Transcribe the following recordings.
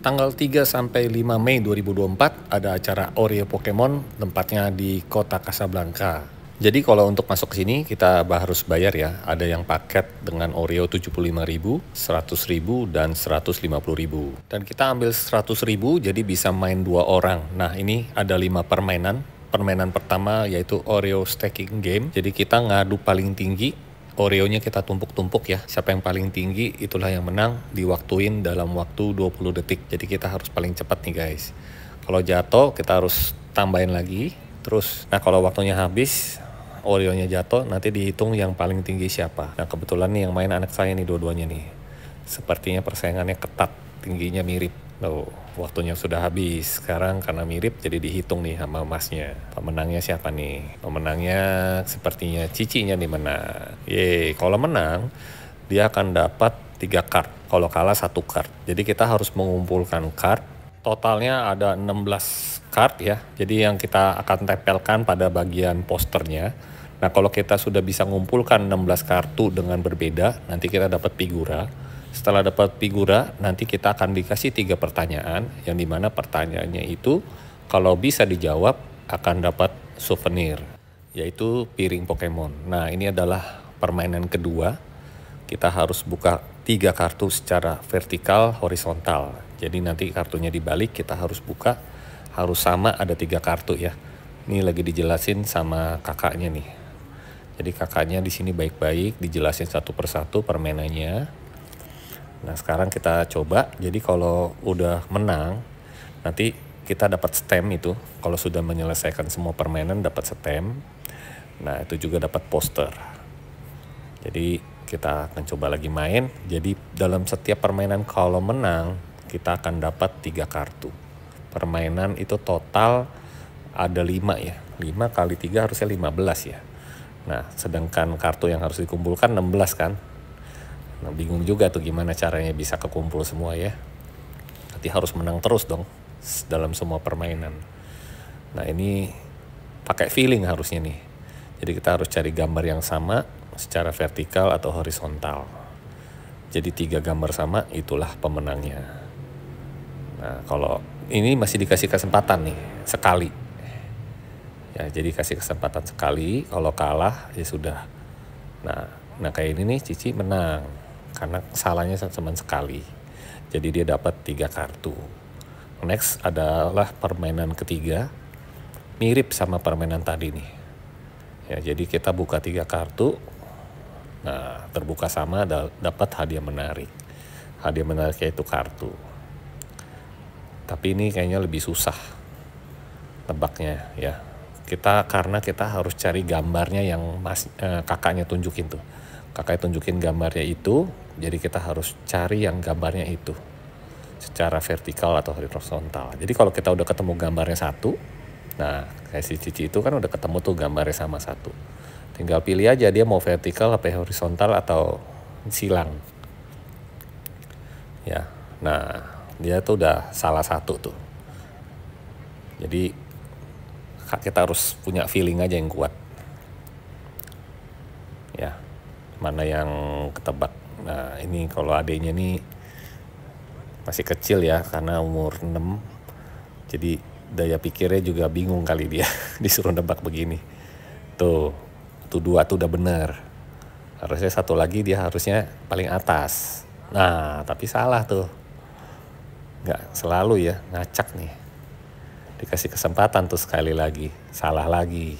Tanggal 3 sampai 5 Mei 2024 ada acara Oreo Pokemon tempatnya di kota Casablanca. Jadi kalau untuk masuk ke sini kita harus bayar ya. Ada yang paket dengan Oreo 75.000, 100.000 dan 150.000. Dan kita ambil 100.000 jadi bisa main dua orang. Nah, ini ada lima permainan. Permainan pertama yaitu Oreo Stacking Game. Jadi kita ngadu paling tinggi Oreonya kita tumpuk-tumpuk ya. Siapa yang paling tinggi itulah yang menang diwaktuin dalam waktu 20 detik. Jadi kita harus paling cepat nih guys. Kalau jatuh kita harus tambahin lagi. Terus nah kalau waktunya habis Oreonya jatuh nanti dihitung yang paling tinggi siapa. Nah kebetulan nih yang main anak saya nih dua-duanya nih. Sepertinya persaingannya ketat, tingginya mirip. Loh, waktunya sudah habis. Sekarang karena mirip jadi dihitung nih sama emasnya Pemenangnya siapa nih? Pemenangnya sepertinya cicinya nih menang. Ye, kalau menang dia akan dapat tiga card. Kalau kalah satu card. Jadi kita harus mengumpulkan card. Totalnya ada 16 card ya. Jadi yang kita akan tempelkan pada bagian posternya. Nah, kalau kita sudah bisa mengumpulkan 16 kartu dengan berbeda, nanti kita dapat figura. Setelah dapat figura, nanti kita akan dikasih tiga pertanyaan, yang dimana pertanyaannya itu kalau bisa dijawab akan dapat souvenir, yaitu piring Pokemon. Nah ini adalah permainan kedua, kita harus buka tiga kartu secara vertikal, horizontal. Jadi nanti kartunya dibalik, kita harus buka, harus sama ada tiga kartu ya. Ini lagi dijelasin sama kakaknya nih. Jadi kakaknya di sini baik-baik dijelasin satu persatu permainannya. Nah sekarang kita coba, jadi kalau udah menang, nanti kita dapat stem itu. Kalau sudah menyelesaikan semua permainan dapat stem. Nah itu juga dapat poster. Jadi kita akan coba lagi main. Jadi dalam setiap permainan kalau menang, kita akan dapat tiga kartu. Permainan itu total ada 5 ya. 5 kali 3 harusnya 15 ya. Nah, sedangkan kartu yang harus dikumpulkan 16 kan. Nah bingung juga tuh gimana caranya bisa kekumpul semua ya. Nanti harus menang terus dong dalam semua permainan. Nah ini pakai feeling harusnya nih. Jadi kita harus cari gambar yang sama secara vertikal atau horizontal. Jadi tiga gambar sama itulah pemenangnya. Nah kalau ini masih dikasih kesempatan nih sekali. Ya jadi kasih kesempatan sekali. Kalau kalah ya sudah. Nah nah kayak ini nih Cici menang karena salahnya cuma sekali. Jadi dia dapat tiga kartu. Next adalah permainan ketiga, mirip sama permainan tadi nih. Ya, jadi kita buka tiga kartu, nah terbuka sama dapat hadiah menarik. Hadiah menarik yaitu kartu. Tapi ini kayaknya lebih susah tebaknya ya. Kita karena kita harus cari gambarnya yang mas, eh, kakaknya tunjukin tuh kakak tunjukin gambarnya itu jadi kita harus cari yang gambarnya itu secara vertikal atau horizontal jadi kalau kita udah ketemu gambarnya satu nah kayak si cici itu kan udah ketemu tuh gambarnya sama satu tinggal pilih aja dia mau vertikal apa horizontal atau silang ya nah dia tuh udah salah satu tuh jadi kita harus punya feeling aja yang kuat mana yang ketebak. Nah ini kalau adiknya nih masih kecil ya karena umur 6 jadi daya pikirnya juga bingung kali dia disuruh nebak begini tuh tuh dua tuh udah bener harusnya satu lagi dia harusnya paling atas nah tapi salah tuh nggak selalu ya ngacak nih dikasih kesempatan tuh sekali lagi salah lagi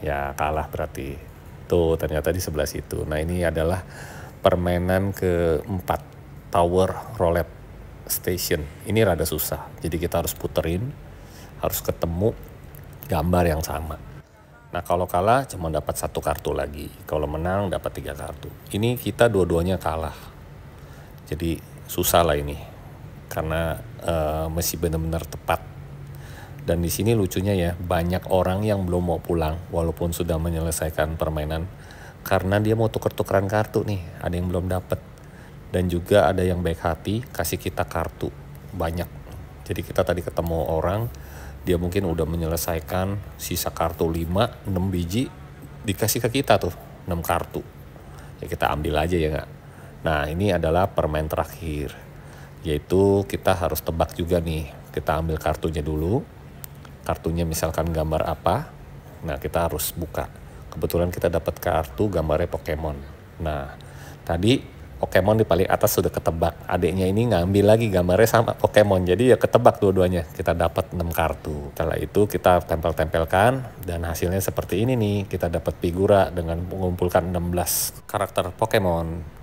ya kalah berarti situ, ternyata di sebelah situ. Nah ini adalah permainan keempat Tower Roulette Station. Ini rada susah, jadi kita harus puterin, harus ketemu gambar yang sama. Nah kalau kalah cuma dapat satu kartu lagi, kalau menang dapat tiga kartu. Ini kita dua-duanya kalah, jadi susah lah ini karena uh, masih benar-benar tepat dan di sini lucunya ya, banyak orang yang belum mau pulang walaupun sudah menyelesaikan permainan karena dia mau tuker-tukeran kartu nih, ada yang belum dapat. Dan juga ada yang baik hati kasih kita kartu banyak. Jadi kita tadi ketemu orang, dia mungkin udah menyelesaikan sisa kartu 5, 6 biji dikasih ke kita tuh, 6 kartu. Ya kita ambil aja ya nggak? Nah ini adalah permen terakhir, yaitu kita harus tebak juga nih. Kita ambil kartunya dulu, kartunya misalkan gambar apa, nah kita harus buka. Kebetulan kita dapat kartu gambarnya Pokemon. Nah, tadi Pokemon di paling atas sudah ketebak. Adiknya ini ngambil lagi gambarnya sama Pokemon. Jadi ya ketebak dua-duanya. Kita dapat 6 kartu. Setelah itu kita tempel-tempelkan dan hasilnya seperti ini nih. Kita dapat figura dengan mengumpulkan 16 karakter Pokemon.